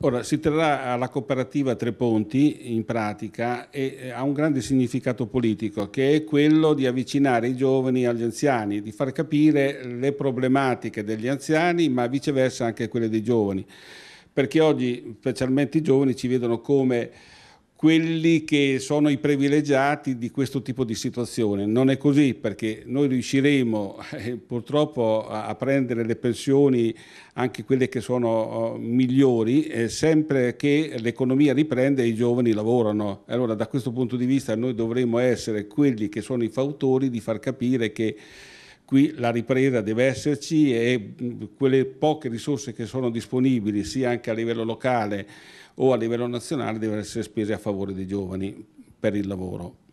Ora, si terrà alla cooperativa Tre Ponti in pratica e eh, ha un grande significato politico che è quello di avvicinare i giovani agli anziani, di far capire le problematiche degli anziani ma viceversa anche quelle dei giovani, perché oggi specialmente i giovani ci vedono come quelli che sono i privilegiati di questo tipo di situazione. Non è così perché noi riusciremo eh, purtroppo a prendere le pensioni, anche quelle che sono uh, migliori, eh, sempre che l'economia riprende e i giovani lavorano. Allora da questo punto di vista noi dovremo essere quelli che sono i fautori di far capire che qui la ripresa deve esserci e quelle poche risorse che sono disponibili sia anche a livello locale o a livello nazionale devono essere spese a favore dei giovani per il lavoro.